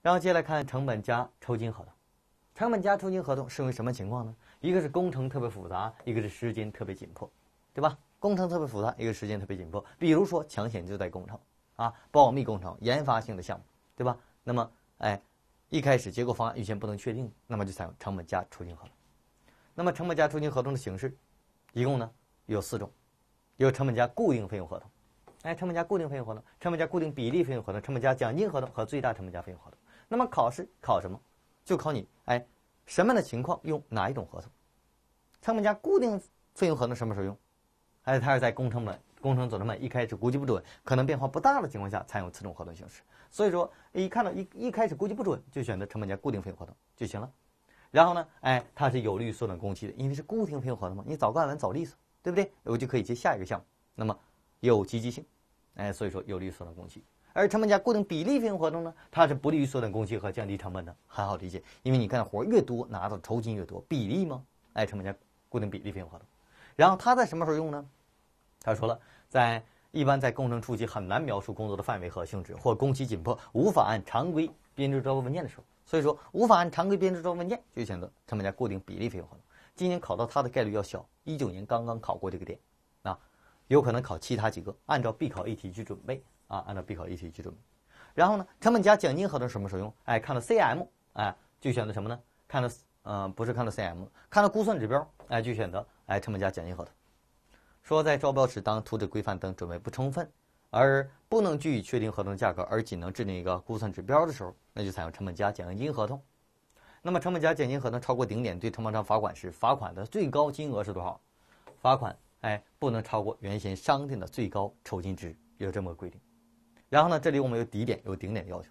然后接下来看成本加抽金合同。成本加抽金合同适用于什么情况呢？一个是工程特别复杂，一个是时间特别紧迫，对吧？工程特别复杂，一个时间特别紧迫。比如说抢险救灾工程啊，保密工程、研发性的项目，对吧？那么，哎，一开始结构方案预先不能确定，那么就采用成本加抽金合同。那么，成本加抽金合同的形式一共呢有四种：有成本加固定费用合同，哎，成本加固定费用合同；成本加固定比例费用合同；成本加奖金合同和最大成本加费用合同。那么考试考什么？就考你，哎，什么样的情况用哪一种合同？成本价固定费用合同什么时候用？哎，它是在工程本工程总成本一开始估计不准，可能变化不大的情况下，采用此种合同形式。所以说，一看到一一开始估计不准，就选择成本价固定费用合同就行了。然后呢，哎，它是有利于缩短工期的，因为是固定费用合同嘛，你早干完早利索，对不对？我就可以接下一个项目。那么有积极性，哎，所以说有利于缩短工期。而成本价固定比例费用合同呢，它是不利于缩短工期和降低成本的，很好理解，因为你干活越多，拿到酬金越多，比例吗？哎，成本价固定比例费用合同。然后它在什么时候用呢？他说了，在一般在工程初期很难描述工作的范围和性质，或工期紧迫无法按常规编制招标文件的时候，所以说无法按常规编制招标文件就选择成本价固定比例费用合同。今年考到它的概率要小，一九年刚刚考过这个点，啊，有可能考其他几个，按照必考一题去准备。啊，按照必考一起准备。然后呢，成本加奖金合同什么时候用？哎，看到 CM，哎，就选择什么呢？看到，嗯，不是看到 CM，看到估算指标，哎，就选择哎，成本加奖金合同。说在招标时，当图纸规范等准备不充分，而不能据以确定合同价格，而仅能制定一个估算指标的时候，那就采用成本加奖金合同。那么，成本加奖金合同超过顶点，对承包商罚款时，罚款的最高金额是多少？罚款哎，不能超过原先商定的最高酬金值，有这么个规定。然后呢，这里我们有底点有顶点的要求，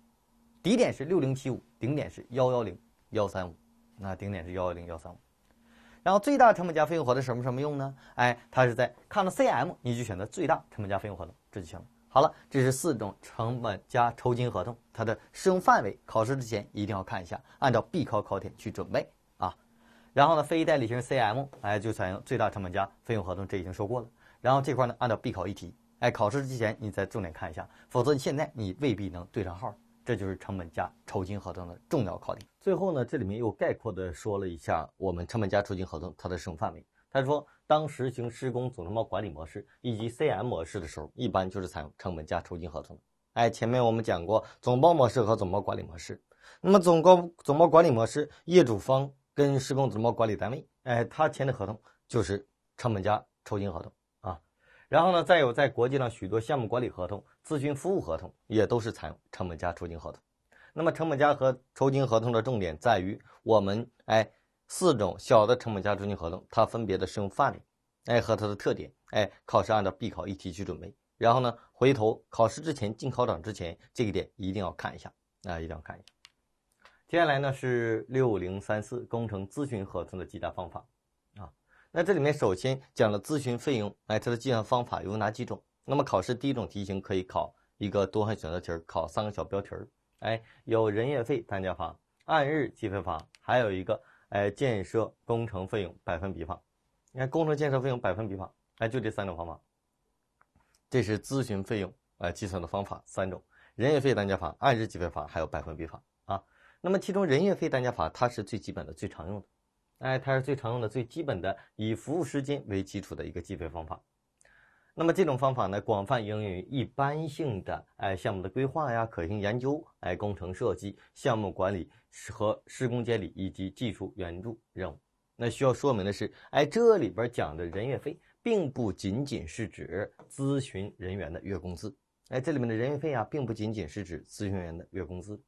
底点是六零七五，顶点是幺幺零幺三五，那顶点是幺幺零幺三五。然后最大成本加费用合同什么什么用呢？哎，它是在看了 CM，你就选择最大成本加费用合同，这就行了。好了，这是四种成本加酬金合同它的适用范围，考试之前一定要看一下，按照必考考点去准备啊。然后呢，非代理型 CM，哎，就采用最大成本加费用合同，这已经说过了。然后这块呢，按照必考一题。哎，考试之前你再重点看一下，否则你现在你未必能对上号。这就是成本加酬金合同的重要考点。最后呢，这里面又概括的说了一下我们成本加酬金合同它的适用范围。他说，当实行施工总承包管理模式以及 CM 模式的时候，一般就是采用成本加酬金合同。哎，前面我们讲过总包模式和总包管理模式，那么总包总包管理模式，业主方跟施工总包管理单位，哎，他签的合同就是成本加酬金合同。然后呢，再有在国际上许多项目管理合同、咨询服务合同也都是采用成本加酬金合同。那么，成本加和酬金合同的重点在于我们哎四种小的成本加酬金合同它分别的适用范围，哎和它的特点，哎考试按照必考一题去准备。然后呢，回头考试之前进考场之前，这个点一定要看一下，啊一定要看一下。接下来呢是六零三四工程咨询合同的计价方法。那这里面首先讲了咨询费用，哎，它的计算方法有哪几种？那么考试第一种题型可以考一个多选选择题，考三个小标题儿，哎，有人业费单价法、按日计费法，还有一个哎建设工程费用百分比法。你看工程建设费用百分比法，哎，就这三种方法。这是咨询费用哎计算的方法三种：人业费单价法、按日计费法，还有百分比法啊。那么其中人业费单价法它是最基本的、最常用的。哎，它是最常用的、最基本的以服务时间为基础的一个计费方法。那么，这种方法呢，广泛应用于一般性的哎项目的规划呀、可行研究、哎工程设计、项目管理和施工监理以及技术援助任务。那需要说明的是，哎，这里边讲的人员费并不仅仅是指咨询人员的月工资。哎，这里面的人员费啊，并不仅仅是指咨询员的月工资。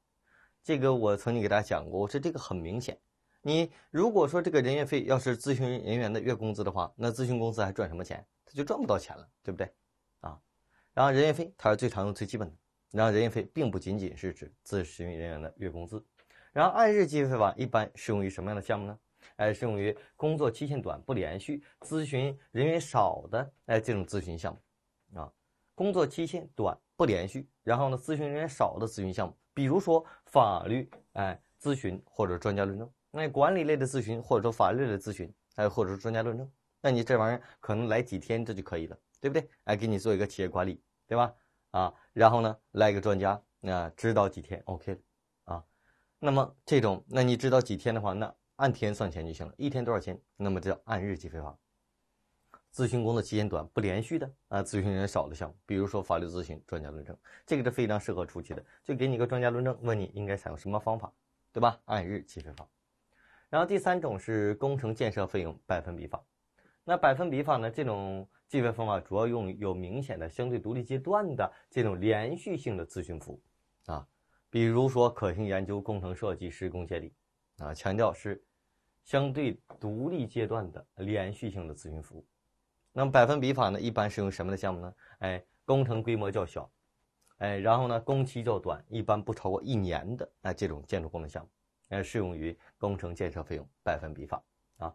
这个我曾经给大家讲过，我说这个很明显。你如果说这个人员费要是咨询人员的月工资的话，那咨询公司还赚什么钱？他就赚不到钱了，对不对？啊，然后人员费它是最常用最基本的。然后人员费并不仅仅是指咨询人员的月工资。然后按日计费法一般适用于什么样的项目呢？哎，适用于工作期限短、不连续、咨询人员少的哎这种咨询项目，啊，工作期限短、不连续，然后呢咨询人员少的咨询项目，比如说法律哎咨询或者专家论证。那管理类的咨询，或者说法律类的咨询，还有或者说专家论证，那你这玩意儿可能来几天，这就可以了，对不对？哎，给你做一个企业管理，对吧？啊，然后呢来个专家，那指导几天，OK 了啊。那么这种，那你知道几天的话，那按天算钱就行了，一天多少钱？那么叫按日计费法。咨询工作期间短、不连续的啊，咨询人少的项目，比如说法律咨询、专家论证，这个是非常适合初期的，就给你一个专家论证，问你应该采用什么方法，对吧？按日计费法。然后第三种是工程建设费用百分比法，那百分比法呢？这种计费方法主要用有明显的相对独立阶段的这种连续性的咨询服务，啊，比如说可行研究、工程设计、施工监理，啊，强调是相对独立阶段的连续性的咨询服务。那么百分比法呢？一般是用什么的项目呢？哎，工程规模较小，哎，然后呢工期较短，一般不超过一年的哎这种建筑工程项目。哎，适用于工程建设费用百分比法啊，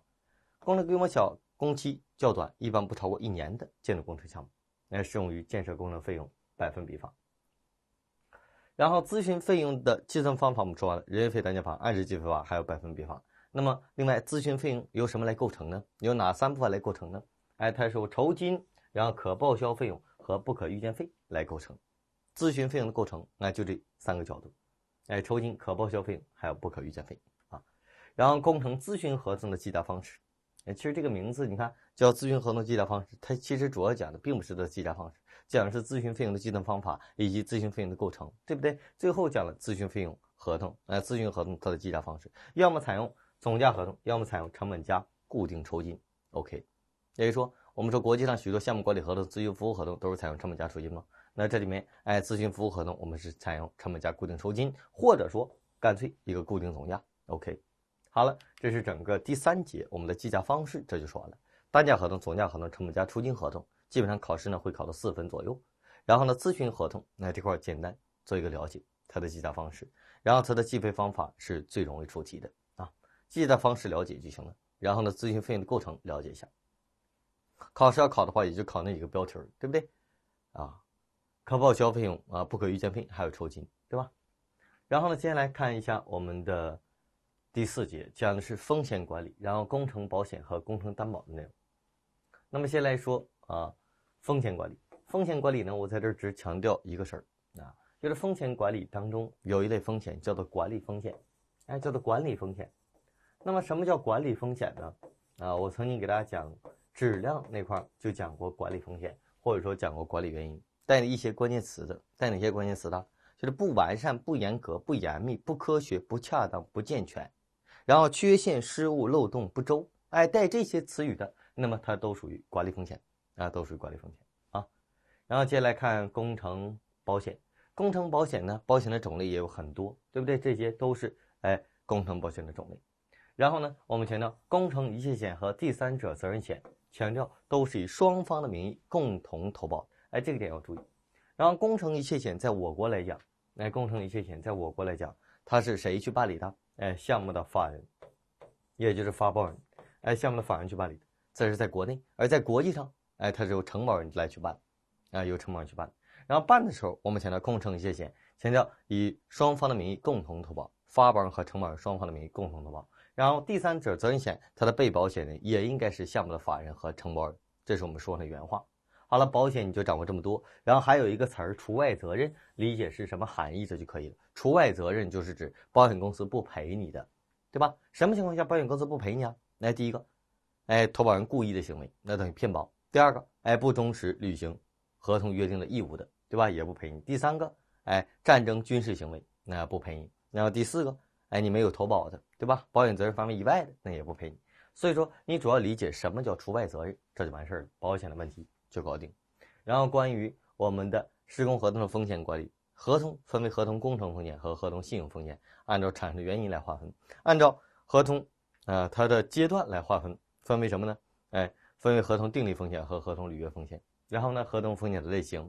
工程规模小、工期较短，一般不超过一年的建筑工程项目，那适用于建设工程费用百分比法。然后，咨询费用的计算方法我们说完了，人员费单价法、按日计费法，还有百分比法。那么，另外咨询费用由什么来构成呢？由哪三部分来构成呢？哎，他由酬金、然后可报销费用和不可预见费来构成。咨询费用的构成，那就这三个角度。哎，酬金可报销费用，还有不可预见费啊。然后工程咨询合同的计价方式，哎，其实这个名字你看叫咨询合同计价方式，它其实主要讲的并不是的计价方式，讲的是咨询费用的计算方法以及咨询费用的构成，对不对？最后讲了咨询费用合同，哎，咨询合同它的计价方式，要么采用总价合同，要么采用成本加固定酬金。OK，也就是说，我们说国际上许多项目管理合同、咨询服务合同都是采用成本加酬金吗？那这里面，哎，咨询服务合同我们是采用成本价固定酬金，或者说干脆一个固定总价。OK，好了，这是整个第三节我们的计价方式，这就说完了。单价合同、总价合同、成本价酬金合同，基本上考试呢会考到四分左右。然后呢，咨询合同，那这块简单做一个了解，它的计价方式，然后它的计费方法是最容易出题的啊。计价方式了解就行了。然后呢，咨询费用的构成了解一下。考试要考的话，也就考那几个标题儿，对不对？啊。可报销费用啊，不可预见费还有抽筋，对吧？然后呢，接下来看一下我们的第四节，讲的是风险管理，然后工程保险和工程担保的内容。那么先来说啊，风险管理。风险管理呢，我在这儿只强调一个事儿啊，就是风险管理当中有一类风险叫做管理风险，哎，叫做管理风险。那么什么叫管理风险呢？啊，我曾经给大家讲质量那块儿就讲过管理风险，或者说讲过管理原因。带一些关键词的，带哪些关键词的？就是不完善、不严格、不严密、不科学、不恰当、不健全，然后缺陷、失误、漏洞、不周，哎，带这些词语的，那么它都属于管理风险啊，都属于管理风险啊。然后接下来看工程保险，工程保险呢，保险的种类也有很多，对不对？这些都是哎工程保险的种类。然后呢，我们强调工程一切险和第三者责任险，强调都是以双方的名义共同投保。哎，这个点要注意。然后工程一切险在我国来讲，哎，工程一切险在我国来讲，它是谁去办理的？哎，项目的法人，也就是发包人，哎，项目的法人去办理。这是在国内，而在国际上，哎，它是由承包人来去办，啊，由承包人去办。然后办的时候，我们强调工程一切险强调以双方的名义共同投保，发包人和承包人双方的名义共同投保。然后第三者责任险，它的被保险人也应该是项目的法人和承包人。这是我们说的原话。完了，保险你就掌握这么多，然后还有一个词儿，除外责任，理解是什么含义的就可以了。除外责任就是指保险公司不赔你的，对吧？什么情况下保险公司不赔你啊？那第一个，哎，投保人故意的行为，那等于骗保；第二个，哎，不忠实履行合同约定的义务的，对吧？也不赔你；第三个，哎，战争军事行为，那不赔你；然后第四个，哎，你没有投保的，对吧？保险责任范围以外的，那也不赔你。所以说，你主要理解什么叫除外责任，这就完事儿了。保险的问题。就搞定。然后关于我们的施工合同的风险管理，合同分为合同工程风险和合同信用风险，按照产生的原因来划分；按照合同，呃，它的阶段来划分，分为什么呢？哎，分为合同订立风险和合同履约风险。然后呢，合同风险的类型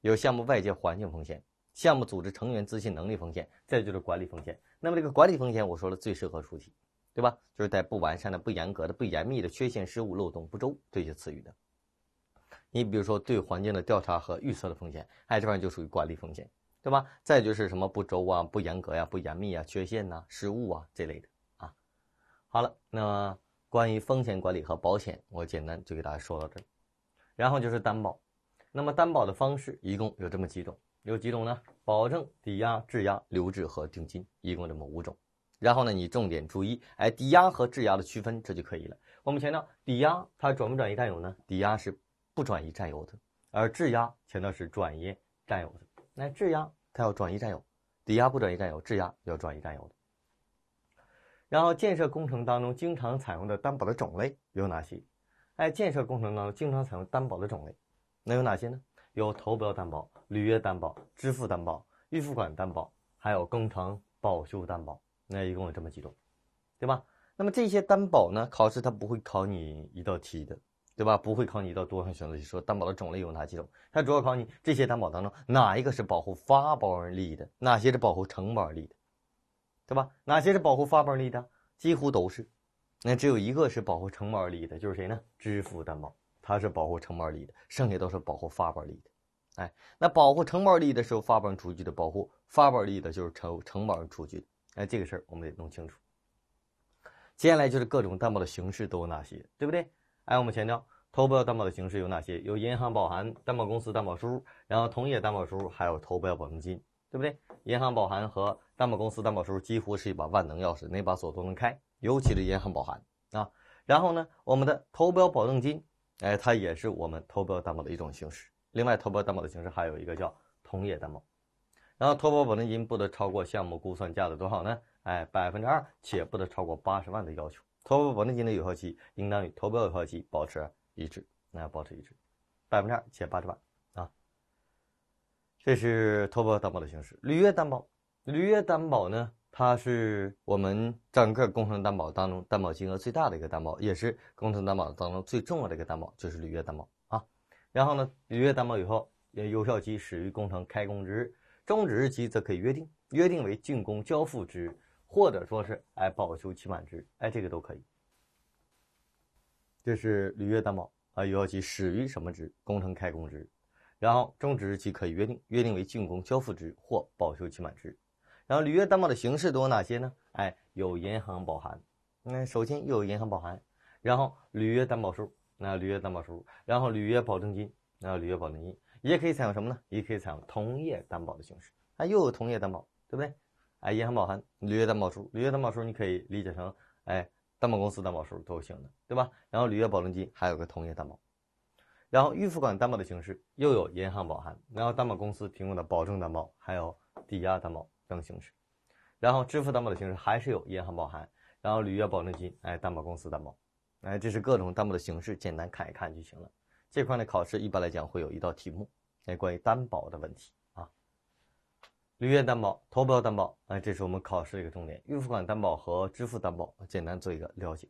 有项目外界环境风险、项目组织成员资信能力风险，再就是管理风险。那么这个管理风险，我说了最适合出题，对吧？就是带不完善的、不严格的、不严密的、缺陷、失误、漏洞、不周这些词语的。你比如说对环境的调查和预测的风险，哎，这方就属于管理风险，对吧？再就是什么不周啊、不严格呀、不严密啊、缺陷呐、失误啊这类的啊。好了，那关于风险管理和保险，我简单就给大家说到这儿。然后就是担保，那么担保的方式一共有这么几种，有几种呢？保证、抵押、质押、留置和定金，一共这么五种。然后呢，你重点注意哎，抵押和质押的区分，这就可以了。我们强调，抵押它转不转移占有呢？抵押是。不转移占有，的而质押强调是转移占有的。那质押它要转移占有，抵押不转移占有，质押要转移占有的。然后，建设工程当中经常采用的担保的种类有哪些？哎，建设工程当中经常采用担保的种类，那有哪些呢？有投标担保、履约担保、支付担保、预付款担保，还有工程保修担保。那一共有这么几种，对吧？那么这些担保呢，考试它不会考你一道题的。对吧？不会考你到多项选择题，说担保的种类有哪几种？它主要考你这些担保当中哪一个是保护发包人利益的，哪些是保护承包利益的，对吧？哪些是保护发包利益的？几乎都是，那只有一个是保护承包利益的，就是谁呢？支付担保，它是保护承包利益的，剩下都是保护发包利益的。哎，那保护承包利益的时候，发包人出具的，保护发包利益的就是承承包人出具的。哎，这个事儿我们得弄清楚。接下来就是各种担保的形式都有哪些，对不对？哎，我们强调投标担保的形式有哪些？有银行保函、担保公司担保书，然后同业担保书，还有投标保证金，对不对？银行保函和担保公司担保书几乎是一把万能钥匙，哪把锁都能开，尤其是银行保函啊。然后呢，我们的投标保证金，哎，它也是我们投标担保的一种形式。另外，投标担保的形式还有一个叫同业担保，然后投标保证金不得超过项目估算价的多少呢？哎，百分之二，且不得超过八十万的要求。投保保证金的有效期应当与投标有效期保持一致，那要保持一致，百分之二且八十万啊。这是投保担保的形式。履约担保，履约担保呢，它是我们整个工程担保当中担保金额最大的一个担保，也是工程担保当中最重要的一个担保，就是履约担保啊。然后呢，履约担保以后，有效期始于工程开工之日，终止日期则可以约定，约定为竣工交付之日。或者说是哎，保修期满值，哎，这个都可以。这是履约担保啊，有效期始于什么值？工程开工值，然后终止日期可以约定，约定为竣工交付值或保修期满值。然后履约担保的形式都有哪些呢？哎，有银行保函，那首先又有银行保函，然后履约担保书，那履约担保书，然后履约保证金，那履约保证金，也可以采用什么呢？也可以采用同业担保的形式，啊，又有同业担保，对不对？哎，银行保函、履约担保书、履约担保书，你可以理解成哎，担保公司担保书都行的，对吧？然后履约保证金，还有个同业担保，然后预付款担保的形式又有银行保函，然后担保公司提供的保证担保，还有抵押担保等形式。然后支付担保的形式还是有银行保函，然后履约保证金，哎，担保公司担保，哎，这是各种担保的形式，简单看一看就行了。这块呢，考试一般来讲会有一道题目，哎，关于担保的问题。履约担保、投标担保，哎，这是我们考试的一个重点。预付款担保和支付担保，简单做一个了解。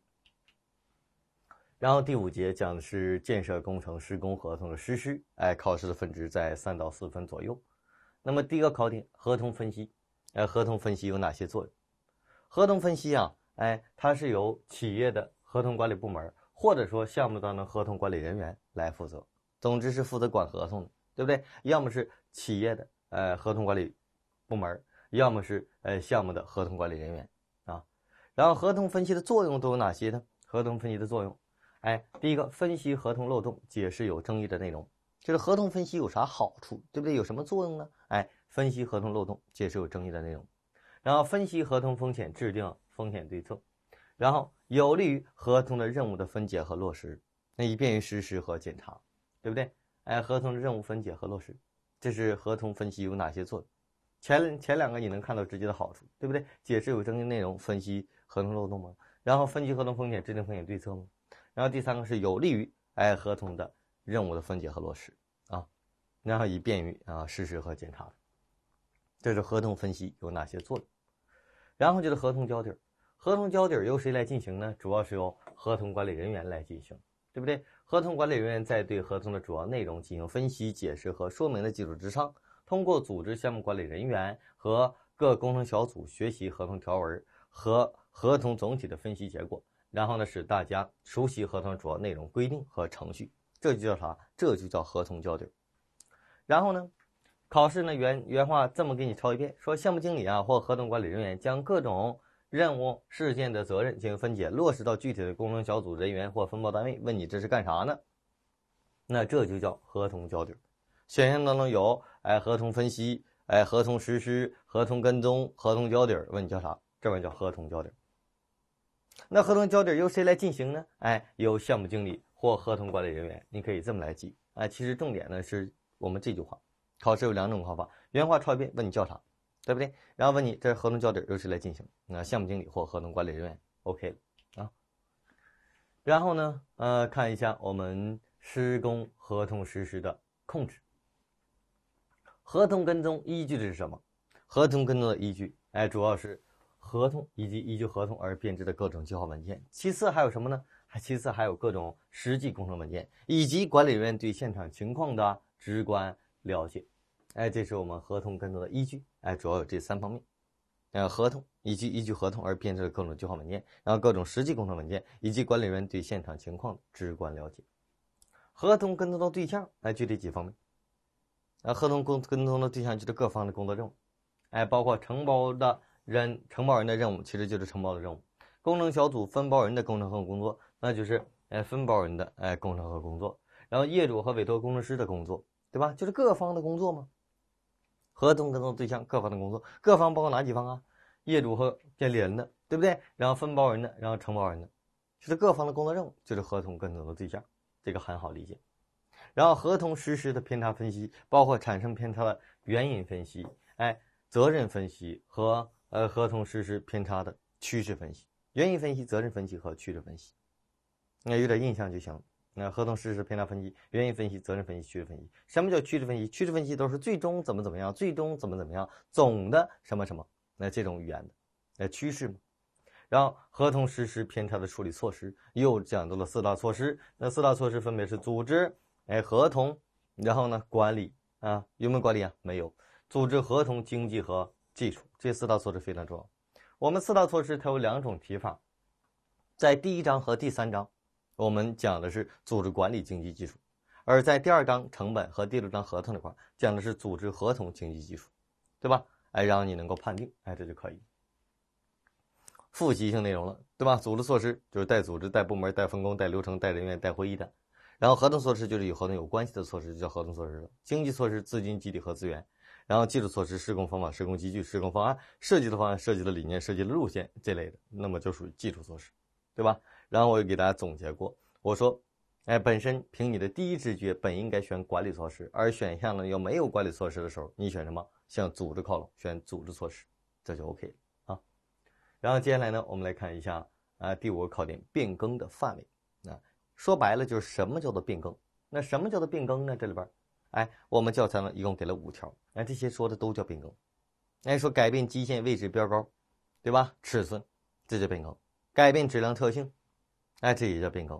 然后第五节讲的是建设工程施工合同的实施，哎，考试的分值在三到四分左右。那么第一个考点，合同分析，哎，合同分析有哪些作用？合同分析啊，哎，它是由企业的合同管理部门，或者说项目当中合同管理人员来负责，总之是负责管合同的，对不对？要么是企业的呃合同管理。部门，要么是呃项目的合同管理人员啊，然后合同分析的作用都有哪些呢？合同分析的作用，哎，第一个，分析合同漏洞，解释有争议的内容，就是合同分析有啥好处，对不对？有什么作用呢？哎，分析合同漏洞，解释有争议的内容，然后分析合同风险，制定风险对策，然后有利于合同的任务的分解和落实，那以便于实施和检查，对不对？哎，合同的任务分解和落实，这是合同分析有哪些作用？前前两个你能看到直接的好处，对不对？解释有争议内容，分析合同漏洞吗？然后分析合同风险，制定风险对策吗？然后第三个是有利于哎合同的任务的分解和落实啊，然后以便于啊实施和检查。这是合同分析有哪些作用？然后就是合同交底儿，合同交底儿由谁来进行呢？主要是由合同管理人员来进行，对不对？合同管理人员在对合同的主要内容进行分析、解释和说明的基础之上。通过组织项目管理人员和各工程小组学习合同条文和合同总体的分析结果，然后呢，使大家熟悉合同主要内容规定和程序，这就叫啥？这就叫合同交底儿。然后呢，考试呢原原话这么给你抄一遍：说项目经理啊或合同管理人员将各种任务事件的责任进行分解，落实到具体的工程小组人员或分包单位。问你这是干啥呢？那这就叫合同交底儿。选项当中有。哎，合同分析，哎，合同实施，合同跟踪，合同交底儿，问你叫啥？这玩意儿叫合同交底儿。那合同交底儿由谁来进行呢？哎，由项目经理或合同管理人员。你可以这么来记哎，其实重点呢是我们这句话。考试有两种考法，原话抄一遍，问你叫啥，对不对？然后问你，这是合同交底儿由谁来进行？那项目经理或合同管理人员，OK 了啊。然后呢，呃，看一下我们施工合同实施的控制。合同跟踪依据的是什么？合同跟踪的依据，哎，主要是合同以及依据合同而编制的各种计划文件。其次还有什么呢？还其次还有各种实际工程文件以及管理人员对现场情况的直观了解。哎，这是我们合同跟踪的依据。哎，主要有这三方面：呃，合同以及依据合同而编制的各种计划文件，然后各种实际工程文件以及管理人员对现场情况的直观了解。合同跟踪的对象，哎，具体几方面？那合同跟跟踪的对象就是各方的工作任务，哎，包括承包的人、承包人的任务其实就是承包的任务，工程小组分包人的工程和工作，那就是哎分包人的哎工程和工作，然后业主和委托工程师的工作，对吧？就是各方的工作嘛。合同跟踪对象各方的工作，各方包括哪几方啊？业主和监理人的，对不对？然后分包人的，然后承包人的，就是各方的工作任务，就是合同跟踪的对象，这个很好理解。然后合同实施的偏差分析，包括产生偏差的原因分析，哎，责任分析和呃合同实施偏差的趋势分析、原因分析、责任分析和趋势分析。那有点印象就行了。那合同实施偏差分析，原因分析、责任分析、趋势分析。什么叫趋势分析？趋势分析都是最终怎么怎么样，最终怎么怎么样，总的什么什么那这种语言的，呃趋势嘛。然后合同实施偏差的处理措施又讲到了四大措施。那四大措施分别是组织。哎，合同，然后呢，管理啊，有没有管理啊？没有。组织、合同、经济和技术这四道措施非常重要。我们四道措施它有两种提法，在第一章和第三章，我们讲的是组织管理经济技术；而在第二章成本和第六章合同那块讲的是组织合同经济技术，对吧？哎，让你能够判定，哎，这就可以复习性内容了，对吧？组织措施就是带组织、带部门、带分工、带流程、带人员、带会议的。然后合同措施就是与合同有关系的措施，就叫合同措施。了。经济措施、资金、基地和资源，然后技术措施、施工方法、施工机具、施工方案、设计的方案、设计的理念、设计的路线这类的，那么就属于技术措施，对吧？然后我又给大家总结过，我说，哎，本身凭你的第一直觉本应该选管理措施，而选项呢又没有管理措施的时候，你选什么？向组织靠拢，选组织措施，这就 OK 了啊。然后接下来呢，我们来看一下啊第五个考点：变更的范围。说白了就是什么叫做变更？那什么叫做变更呢？这里边，哎，我们教材呢一共给了五条，哎，这些说的都叫变更。哎，说改变基线位置标高，对吧？尺寸，这叫变更；改变质量特性，哎，这也叫变更；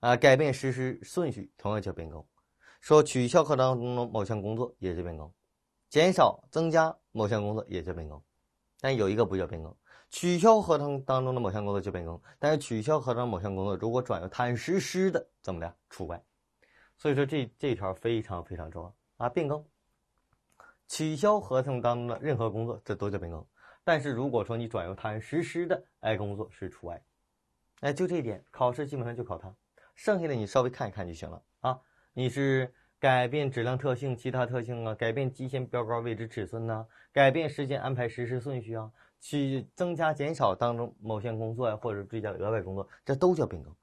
啊，改变实施顺序同样叫变更；说取消课堂中的某项工作也叫变更；减少、增加某项工作也叫变更，但有一个不叫变更。取消合同当中的某项工作就变更，但是取消合同某项工作如果转由他人实施的怎么的除外。所以说这这条非常非常重要啊！变更、取消合同当中的任何工作这都叫变更，但是如果说你转由他人实施的哎工作是除外。哎，就这一点考试基本上就考它，剩下的你稍微看一看就行了啊。你是改变质量特性、其他特性啊，改变基线标高、位置、尺寸呐，改变时间安排、实施顺序啊。去增加、减少当中某项工作呀，或者追加额外工作，这都叫变更。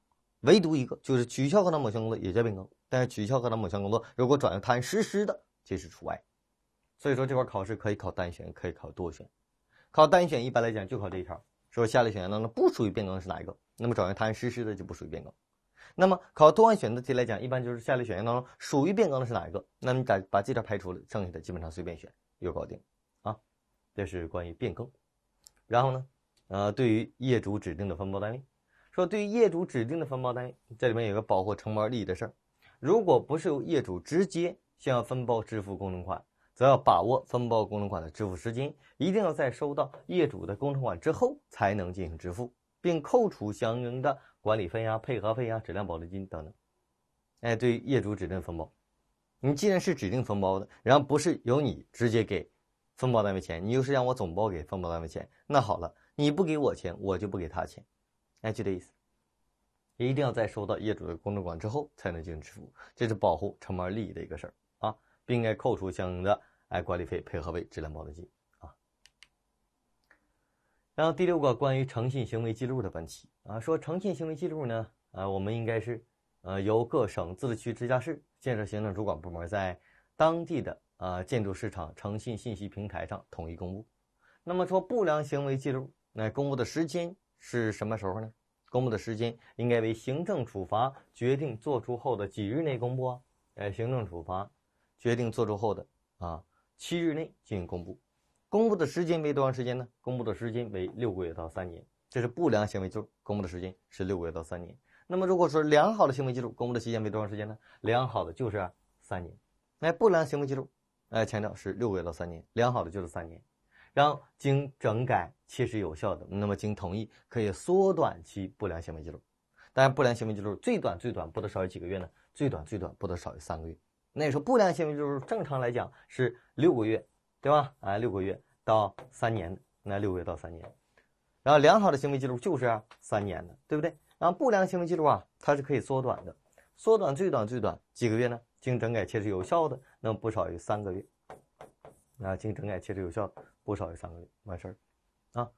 唯独一个就是取消合同某项工作，也叫变更。但是取消合同某项工作，如果转成谈实施的，这是除外。所以说这块考试可以考单选，可以考多选。考单选一般来讲就考这一条：说下列选项当中不属于变更的是哪一个？那么转成谈实施的就不属于变更。那么考多选选择题来讲，一般就是下列选项当中属于变更的是哪一个？那你把把这条排除了，剩下的基本上随便选，就搞定啊。这是关于变更。然后呢，呃，对于业主指定的分包单位，说对于业主指定的分包单位，这里面有个保护承包利益的事儿。如果不是由业主直接向分包支付工程款，则要把握分包工程款的支付时间，一定要在收到业主的工程款之后才能进行支付，并扣除相应的管理费呀、配合费呀、质量保证金等等。哎，对于业主指定分包，你既然是指定分包的，然后不是由你直接给。分包单位钱，你又是让我总包给分包单位钱，那好了，你不给我钱，我就不给他钱，哎，就这意思，一定要在收到业主的工证款之后才能进行支付，这是保护承包利益的一个事儿啊，并应该扣除相应的哎管理费、配合费、质量保证金啊。然后第六个关于诚信行为记录的问题啊，说诚信行为记录呢，啊，我们应该是呃由各省、自治区、直辖市建设行政主管部门在当地的。啊，建筑市场诚信信息平台上统一公布。那么说，不良行为记录，那公布的时间是什么时候呢？公布的时间应该为行政处罚决定作出后的几日内公布？啊？哎，行政处罚决定作出后的啊七日内进行公布。公布的时间为多长时间呢？公布的时间为六个月到三年，这是不良行为记录公布的时间是六个月到三年。那么如果说良好的行为记录，公布的期限为多长时间呢？良好的就是三年。哎，不良行为记录。哎，强调是六个月到三年，良好的就是三年，然后经整改切实有效的，那么经同意可以缩短其不良行为记录，当然不良行为记录最短最短不得少于几个月呢？最短最短不得少于三个月。那你说不良行为记录正常来讲是六个月，对吧？哎，六个月到三年那六个月到三年，然后良好的行为记录就是三年的，对不对？然后不良行为记录啊，它是可以缩短的，缩短最短最短几个月呢？经整改切实有效的。那么不少于三个月，啊，经整改切实有效，不少于三个月，完事儿，啊。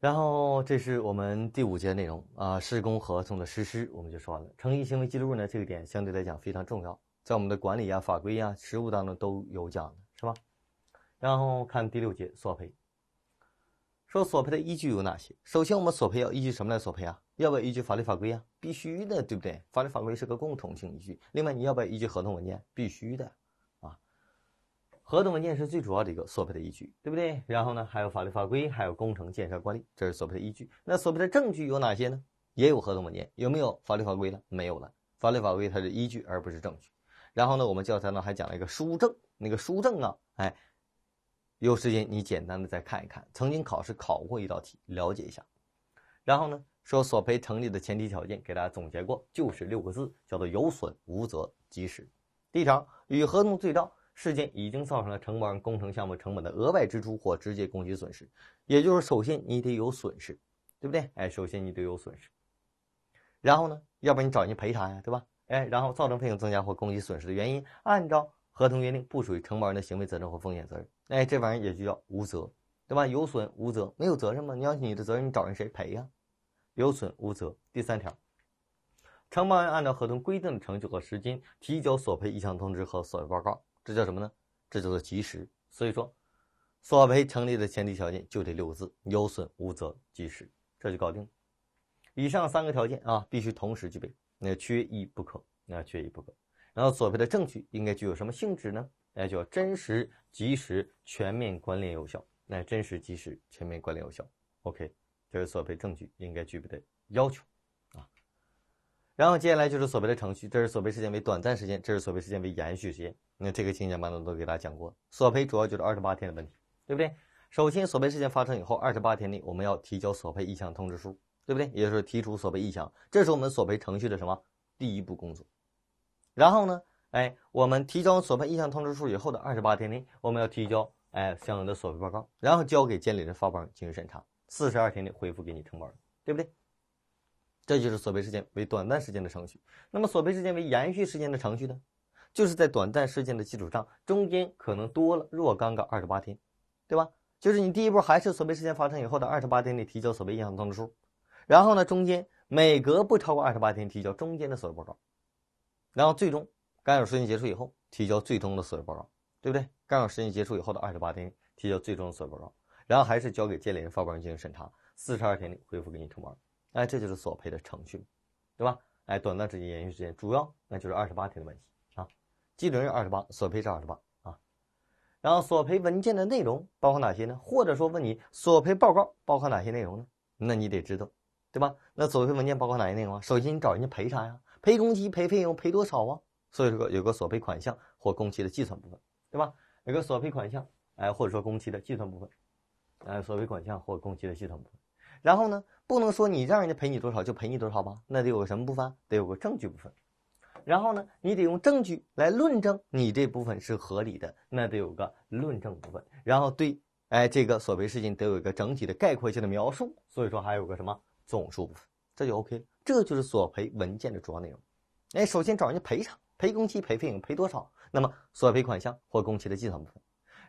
然后这是我们第五节内容啊，施工合同的实施我们就说完了。诚信行为记录呢，这个点相对来讲非常重要，在我们的管理啊、法规啊、实务当中都有讲的是吧？然后看第六节索赔。说索赔的依据有哪些？首先，我们索赔要依据什么来索赔啊？要不要依据法律法规啊？必须的，对不对？法律法规是个共同性依据。另外，你要不要依据合同文件？必须的，啊，合同文件是最主要的一个索赔的依据，对不对？然后呢，还有法律法规，还有工程建设惯例，这是索赔的依据。那索赔的证据有哪些呢？也有合同文件，有没有法律法规呢？没有了，法律法规它是依据，而不是证据。然后呢，我们教材呢还讲了一个书证，那个书证啊，哎。有时间你简单的再看一看，曾经考试考过一道题，了解一下。然后呢，说索赔成立的前提条件，给大家总结过，就是六个字，叫做有损无责即时。第一条，与合同对照，事件已经造成了承包人工程项目成本的额外支出或直接供给损失，也就是首先你得有损失，对不对？哎，首先你得有损失。然后呢，要不然你找人家赔偿呀，对吧？哎，然后造成费用增加或供给损失的原因，按照合同约定不属于承包人的行为责任或风险责任。哎，这玩意儿也就叫无责，对吧？有损无责，没有责任吗？你要你的责任，你找人谁赔呀？有损无责。第三条，承包人按照合同规定的程序和时间提交索赔意向通知和索赔报告，这叫什么呢？这叫做及时。所以说，索赔成立的前提条件就这六个字：有损无责，及时。这就搞定。以上三个条件啊，必须同时具备，那缺一不可，那缺一不可。然后，索赔的证据应该具有什么性质呢？哎，叫真实、及时、全面、关联、有效。那真实、及时、全面、关联、有效。OK，这是索赔证据应该具备的要求啊。然后接下来就是索赔的程序，这是索赔时间为短暂时间，这是索赔时间为延续时间。那这个情节班都都给大家讲过，索赔主要就是二十八天的问题，对不对？首先，索赔事件发生以后，二十八天内我们要提交索赔意向通知书，对不对？也就是提出索赔意向，这是我们索赔程序的什么第一步工作。然后呢，哎，我们提交索赔意向通知书以后的二十八天内，我们要提交哎相应的索赔报告，然后交给监理人发包人进行审查，四十二天内回复给你承包人，对不对？这就是索赔事件为短暂时间的程序。那么索赔事件为延续时间的程序呢？就是在短暂事件的基础上，中间可能多了若干个二十八天，对吧？就是你第一步还是索赔事件发生以后的二十八天内提交索赔意向通知书，然后呢，中间每隔不超过二十八天提交中间的索赔报告。然后最终，干扰事件结束以后，提交最终的索赔报告，对不对？干扰事件结束以后的二十八天，提交最终的索赔报告，然后还是交给监理人、发包人进行审查，四十二天内回复给你承包哎，这就是索赔的程序，对吧？哎，短暂时间、延续时间，主要那就是二十八天的问题啊。基准日二十八，索赔是二十八啊。然后索赔文件的内容包括哪些呢？或者说问你索赔报告包括哪些内容呢？那你得知道，对吧？那索赔文件包括哪些内容啊？首先你找人家赔啥呀？赔工期、赔费用、赔多少啊？所以说有个索赔款项或工期的计算部分，对吧？有个索赔款项，哎，或者说工期的计算部分，哎，索赔款项或工期的计算部分。然后呢，不能说你让人家赔你多少就赔你多少吧？那得有个什么部分？得有个证据部分。然后呢，你得用证据来论证你这部分是合理的，那得有个论证部分。然后对，哎，这个索赔事情得有一个整体的概括性的描述。所以说还有个什么总数部分，这就 OK。这就是索赔文件的主要内容。哎，首先找人家赔偿，赔工期、赔费用，赔多少？那么索赔款项或工期的计算部分。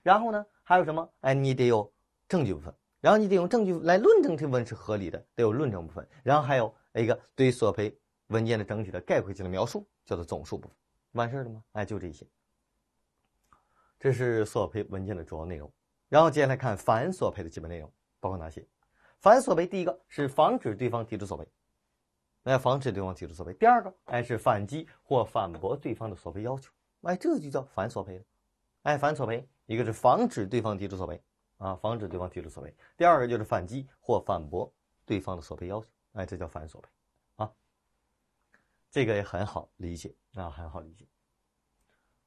然后呢，还有什么？哎，你得有证据部分，然后你得用证据来论证这部分是合理的，得有论证部分。然后还有一个对索赔文件的整体的概括性的描述，叫做总数部分。完事了吗？哎，就这些。这是索赔文件的主要内容。然后接下来看反索赔的基本内容包括哪些？反索赔第一个是防止对方提出索赔。来防止对方提出索赔。第二个，哎，是反击或反驳对方的索赔要求，哎，这就叫反索赔哎，反索赔，一个是防止对方提出索赔啊，防止对方提出索赔；第二个就是反击或反驳对方的索赔要求，哎，这叫反索赔啊。这个也很好理解啊，很好理解。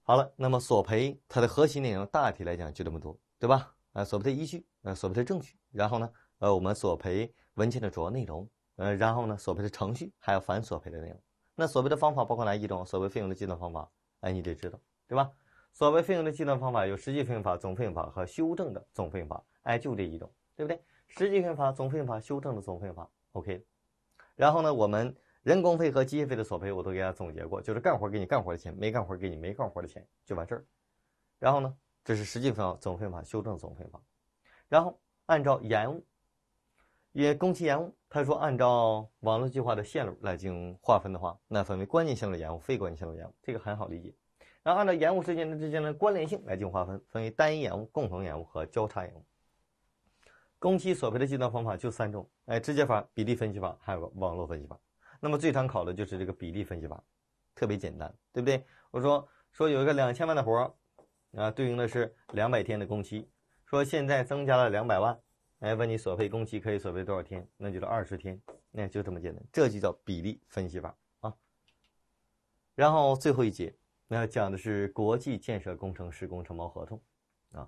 好了，那么索赔它的核心内容大体来讲就这么多，对吧？哎，索赔的依据，呃，索赔的证据，然后呢，呃，我们索赔文件的主要内容。呃，然后呢，索赔的程序还有反索赔的内容。那索赔的方法包括哪几种？索赔费用的计算方法，哎，你得知道，对吧？索赔费用的计算方法有实际费用法、总费用法和修正的总费用法。哎，就这一种，对不对？实际费用法、总费用法、修正的总费用法。OK。然后呢，我们人工费和机械费的索赔我都给大家总结过，就是干活给你干活的钱，没干活给你没干活的钱，就完事儿。然后呢，这是实际费用总费用法、修正总费用法。然后按照延误，也工期延误。他说：“按照网络计划的线路来进行划分的话，那分为关键线路延误、非关键线路延误，这个很好理解。然后按照延误时间之间的关联性来进行划分，分为单一延误、共同延误和交叉延误。工期索赔的计算方法就三种：哎，直接法、比例分析法，还有个网络分析法。那么最常考的就是这个比例分析法，特别简单，对不对？我说说有一个两千万的活儿啊，对应的是两百天的工期，说现在增加了两百万。”哎，问你索赔工期可以索赔多少天？那就是二十天，那就这么简单，这就叫比例分析法啊。然后最后一节，那讲的是国际建设工程施工承包合同，啊，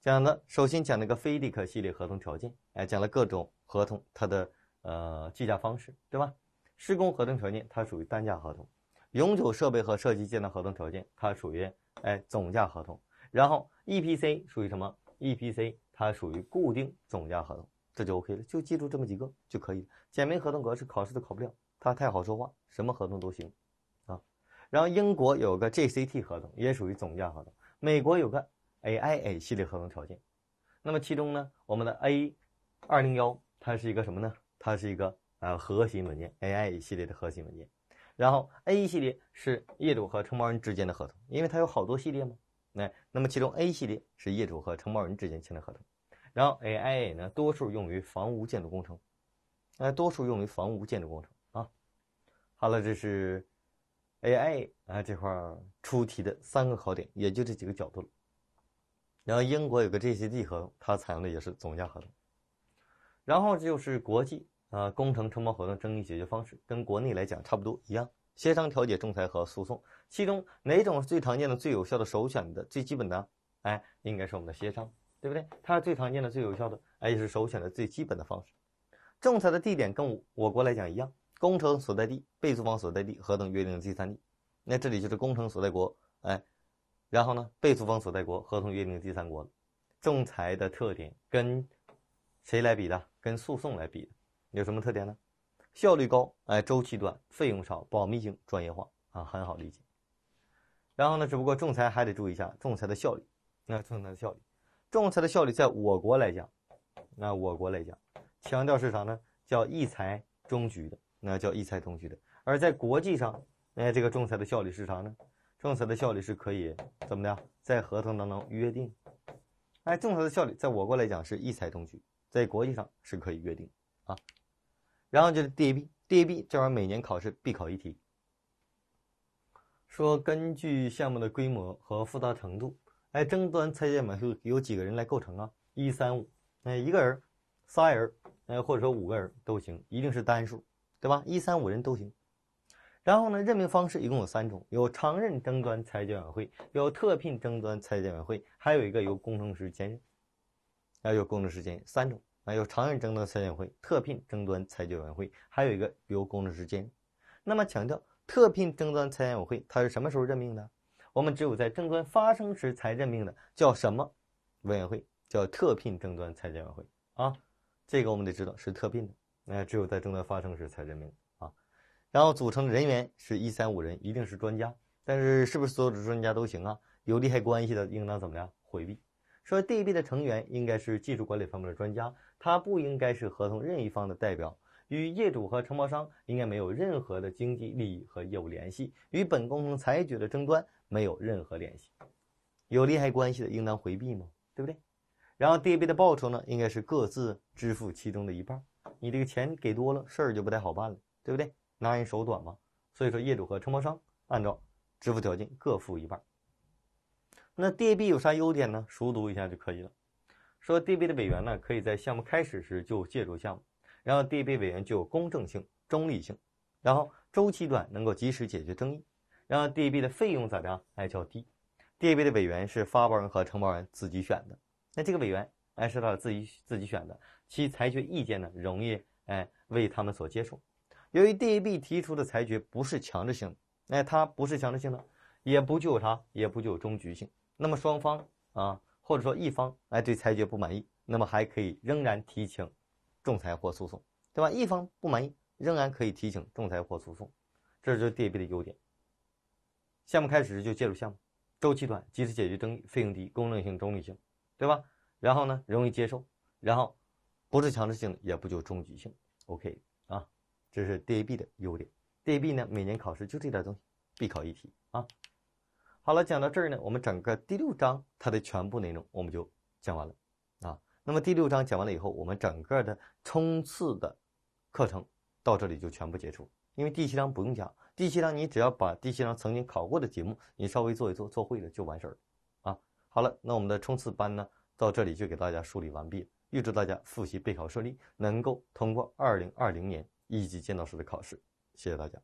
讲的首先讲了个菲利克系列合同条件，哎，讲了各种合同它的呃计价方式，对吧？施工合同条件它属于单价合同，永久设备和设计建造合同条件它属于哎总价合同，然后 EPC 属于什么？EPC。它属于固定总价合同，这就 OK 了，就记住这么几个就可以了。简明合同格式考试都考不了，它太好说话，什么合同都行，啊。然后英国有个 GCT 合同，也属于总价合同。美国有个 AIA 系列合同条件，那么其中呢，我们的 A 二零幺它是一个什么呢？它是一个呃核心文件，AIA 系列的核心文件。然后 A 系列是业主和承包人之间的合同，因为它有好多系列嘛，那那么其中 A 系列是业主和承包人之间签的合同，然后 AIA 呢，多数用于房屋建筑工程，那多数用于房屋建筑工程啊。好了，这是 AIA 这块出题的三个考点，也就这几个角度了。然后英国有个 GCD 合同，它采用的也是总价合同。然后就是国际啊工程承包合同争议解决方式，跟国内来讲差不多一样，协商、调解、仲裁和诉讼。其中哪种是最常见的、最有效的、首选的、最基本的？哎，应该是我们的协商，对不对？它是最常见的、最有效的，哎，也是首选的、最基本的方式。仲裁的地点跟我国来讲一样，工程所在地、被诉方所在地合等约定的第三地。那这里就是工程所在国，哎，然后呢，被诉方所在国、合同约定的第三国。仲裁的特点跟谁来比的？跟诉讼来比的，有什么特点呢？效率高，哎，周期短，费用少，保密性、专业化啊，很好理解。然后呢？只不过仲裁还得注意一下仲裁的效力，那仲裁的效力，仲裁的效力在我国来讲，那我国来讲强调是啥呢？叫一裁终局的，那叫一裁终局的。而在国际上，那这个仲裁的效力是啥呢？仲裁的效力是可以怎么的？在合同当中约定。哎，仲裁的效力在我国来讲是一裁终局，在国际上是可以约定啊。然后就是 DAB，DAB 这玩意儿每年考试必考一题。说根据项目的规模和复杂程度，哎，争端裁决委员会由几个人来构成啊？一三五，哎，一个人儿、仨人儿，哎，或者说五个人都行，一定是单数，对吧？一三五人都行。然后呢，任命方式一共有三种：有常任争端裁决委员会，有特聘争端裁决委员会，还有一个由工程师兼任。还由工程师兼任，三种。啊，有常任争端裁决会，特聘争端裁决委员会，还有一个由工程师兼任。那么强调。特聘争端裁决委员会，它是什么时候任命的？我们只有在争端发生时才任命的，叫什么委员会？叫特聘争端裁决委员会啊！这个我们得知道是特聘的，哎，只有在争端发生时才任命啊。然后组成的人员是一三五人，一定是专家，但是是不是所有的专家都行啊？有利害关系的应当怎么样回避？说 D B 的成员应该是技术管理方面的专家，他不应该是合同任意方的代表。与业主和承包商应该没有任何的经济利益和业务联系，与本工程裁决的争端没有任何联系，有利害关系的应当回避吗？对不对？然后 DB 的报酬呢，应该是各自支付其中的一半。你这个钱给多了，事儿就不太好办了，对不对？拿人手短嘛。所以说业主和承包商按照支付条件各付一半。那 DB 有啥优点呢？熟读一下就可以了。说 DB 的委员呢，可以在项目开始时就介入项目。然后，D&B 委员具有公正性、中立性，然后周期短，能够及时解决争议。然后，D&B 的费用咋样？哎，较低。D&B 的委员是发包人和承包人自己选的，那这个委员哎是他自己自己选的，其裁决意见呢容易哎为他们所接受。由于 D&B 提出的裁决不是强制性的，哎，它不是强制性的，也不具有啥，也不具有终局性。那么双方啊，或者说一方哎对裁决不满意，那么还可以仍然提请。仲裁或诉讼，对吧？一方不满意，仍然可以提请仲裁或诉讼，这就是 DAB 的优点。项目开始就介入项目，周期短，及时解决争议，费用低，公正性、中立性，对吧？然后呢，容易接受，然后不是强制性的，也不就终局性。OK 啊，这是 DAB 的优点。DAB 呢，每年考试就这点东西，必考一题啊。好了，讲到这儿呢，我们整个第六章它的全部内容我们就讲完了啊。那么第六章讲完了以后，我们整个的冲刺的课程到这里就全部结束。因为第七章不用讲，第七章你只要把第七章曾经考过的题目，你稍微做一做，做会了就完事儿啊，好了，那我们的冲刺班呢，到这里就给大家梳理完毕。预祝大家复习备考顺利，能够通过二零二零年一级建造师的考试。谢谢大家。